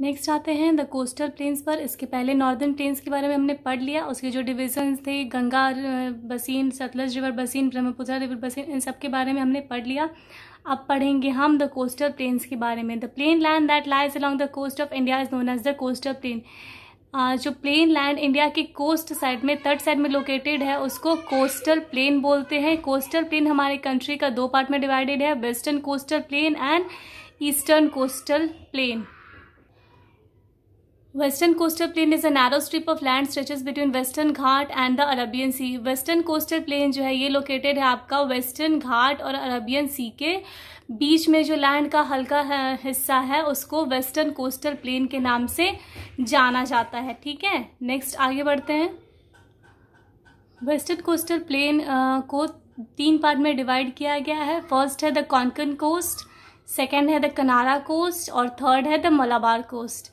Next आते हैं the coastal planes पर इसके पहले नॉर्दर्न प्लेन्स के बारे में हमने पढ़ लिया उसके जो डिविजन थे गंगा बसीन सतलज रिवर बसीन ब्रह्मपुत्र रिवर बसीन इन सब के बारे में हमने पढ़ लिया अब पढ़ेंगे हम द कोस्टल प्लेन्स के बारे में the plain land that lies along the coast of India is known as the coastal plain जो प्लेन लैंड इंडिया के कोस्ट साइड में तट साइड में लोकेटेड है उसको कोस्टल प्लेन बोलते हैं कोस्टल प्लेन हमारे कंट्री का दो पार्ट में डिवाइडेड है western coastal plain and eastern coastal plain Western coastal plain is a narrow strip of land stretches between western Ghat and the Arabian Sea. Western coastal plain जो है ये located है आपका western घाट और Arabian Sea के बीच में जो लैंड का हल्का हिस्सा है उसको वेस्टर्न कोस्टल प्लेन के नाम से जाना जाता है ठीक है नेक्स्ट आगे बढ़ते हैं वेस्टर्न कोस्टल प्लेन को तीन पार्ट में डिवाइड किया गया है फर्स्ट है द कॉन्कन कोस्ट सेकेंड है द कनारा कोस्ट और थर्ड है द मलाबार कोस्ट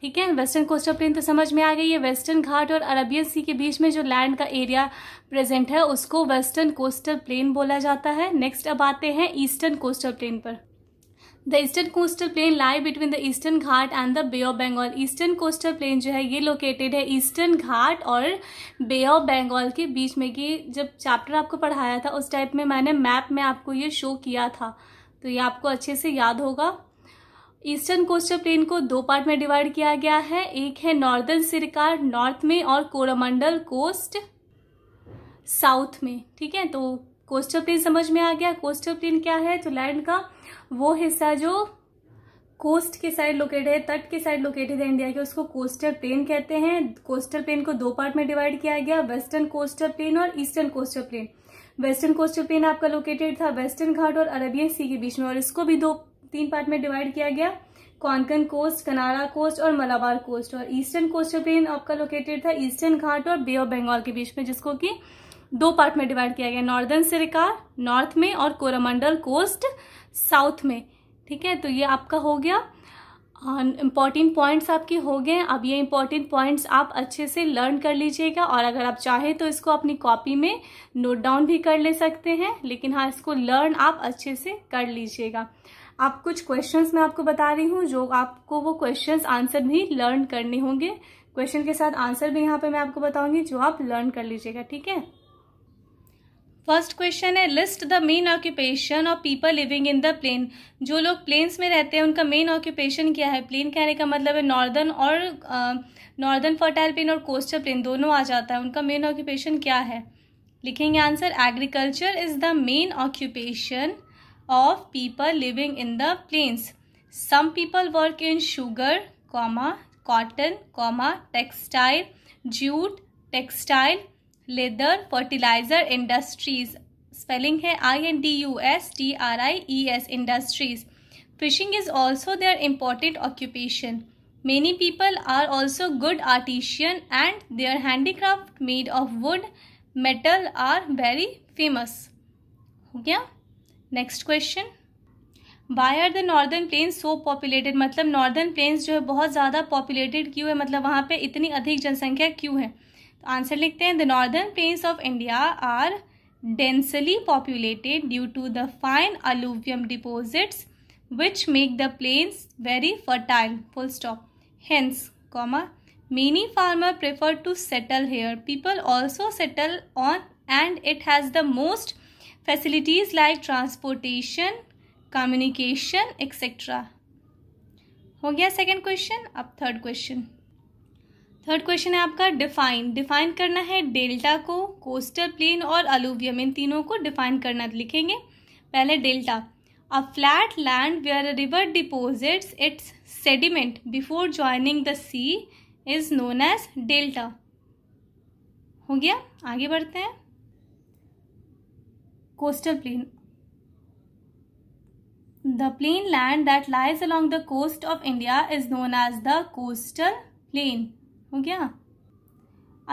ठीक है वेस्टर्न कोस्टल प्लेन तो समझ में आ गई है वेस्टर्न घाट और अरबियन सी के बीच में जो लैंड का एरिया प्रेजेंट है उसको वेस्टर्न कोस्टल प्लेन बोला जाता है नेक्स्ट अब आते हैं ईस्टर्न कोस्टल प्लेन पर the eastern coastal plain lie between the eastern Ghat and the Bay of Bengal eastern coastal plain जो है ये लोकेटेड है ईस्टर्न घाट और बे ऑफ बंगाल के बीच में कि जब चैप्टर आपको पढ़ाया था उस टाइप में मैंने मैप में आपको ये शो किया था तो ये आपको अच्छे से याद होगा ईस्टर्न कोस्टल प्लेन को दो पार्ट में डिवाइड किया गया है एक है नॉर्दर्न सिरकार नॉर्थ में और कोरमंडल कोस्ट साउथ में ठीक है तो कोस्टल प्लेन समझ में आ गया कोस्टल प्लेन क्या है तो लैंड का वो हिस्सा जो कोस्ट के साइड लोकेटेड है तट के साइड लोकेटेड है इंडिया के उसको कोस्टल प्लेन कहते हैं कोस्टल प्लेन को दो पार्ट में डिवाइड किया गया वेस्टर्न कोस्टल प्लेन और eastern coastal plain western coastal plain आपका लोकेटेड था वेस्टर्न घाट और अरबियन सी के बीच में और इसको भी दो तीन पार्ट में डिवाइड किया गया कौनकन कोस्ट कनारा कोस्ट और मलाबार कोस्ट और ईस्टर्न कोस्टल प्लेन आपका लोकेटेड था ईस्टर्न घाट और बे ऑफ बंगाल के बीच में जिसको कि दो पार्ट में डिवाइड किया गया नॉर्दर्न सिरकार नॉर्थ में और कोरमंडल कोस्ट साउथ में ठीक है तो ये आपका हो गया इम्पॉर्टेंट पॉइंट्स आपके हो गए अब ये इम्पॉर्टेंट पॉइंट्स आप अच्छे से लर्न कर लीजिएगा और अगर आप चाहें तो इसको अपनी कॉपी में नोट डाउन भी कर ले सकते हैं लेकिन हाँ इसको लर्न आप अच्छे से कर लीजिएगा आप कुछ क्वेश्चंस मैं आपको बता रही हूँ जो आपको वो क्वेश्चंस आंसर भी लर्न करने होंगे क्वेश्चन के साथ आंसर भी यहाँ पे मैं आपको बताऊंगी जो आप लर्न कर लीजिएगा ठीक है फर्स्ट क्वेश्चन है list the main occupation of people living in the plain जो लोग प्लेन्स में रहते हैं उनका मेन ऑक्यूपेशन क्या है प्लेन कहने का मतलब है नॉर्दर्न और नॉर्दर्न फर्टाइल प्लेन और कोस्टल प्लेन दोनों आ जाता है उनका मेन ऑक्यूपेशन क्या है लिखेंगे answer agriculture is the main occupation of people living in the plains some people work in sugar comma cotton comma textile jute textile leather fertiliser industries spelling है I N D U S T R I E S industries fishing is also their important occupation many people are also good artisan and their handicraft made of wood metal are very famous हो गया next question Y are the northern plains so populated मतलब northern plains जो है बहुत ज़्यादा populated क्यों है मतलब वहाँ पे इतनी अधिक जनसंख्या क्यों है तो answer the northern plains of India are densely populated due to the fine alluvium deposits which make the plains very fertile full stop hence many farmer prefer to settle here people also settle on and it has the most facilities like transportation communication etc हो गया second question अब third question third question है आपका define define करना है delta को coastal plain और alluvium इन तीनों को डिफाइन करना तो लिखेंगे पहले delta a flat land where a river deposits its sediment before joining the sea is known as delta हो गया आगे बढ़ते हैं coastal plain the plain land that lies along the coast of India is known as the coastal plain हो गया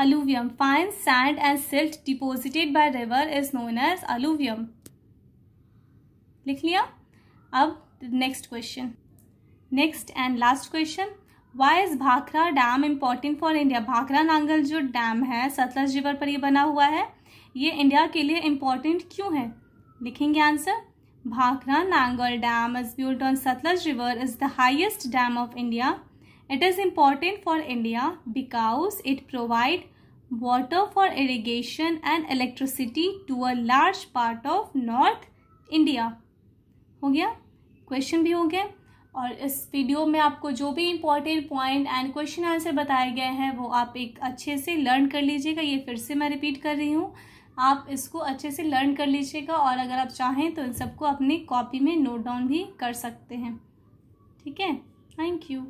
alluvium fine sand and silt deposited by river is known as alluvium लिख लिया अब next question next and last question why is Bhakra dam important for India Bhakra Nangal जो dam है Sutlej river पर ये बना हुआ है ये इंडिया के लिए इम्पॉर्टेंट क्यों है लिखेंगे answer Bhakra Nangal dam is build on Sutlej river is the highest dam of India It is important for India because it provide water for irrigation and electricity to a large part of North India. हो गया question भी हो गया और इस video में आपको जो भी important point and question answer बताए गए हैं वो आप एक अच्छे से लर्न कर लीजिएगा ये फिर से मैं रिपीट कर रही हूँ आप इसको अच्छे से लर्न कर लीजिएगा और अगर आप चाहें तो इन सबको अपनी कॉपी में नोट डाउन भी कर सकते हैं ठीक है थैंक यू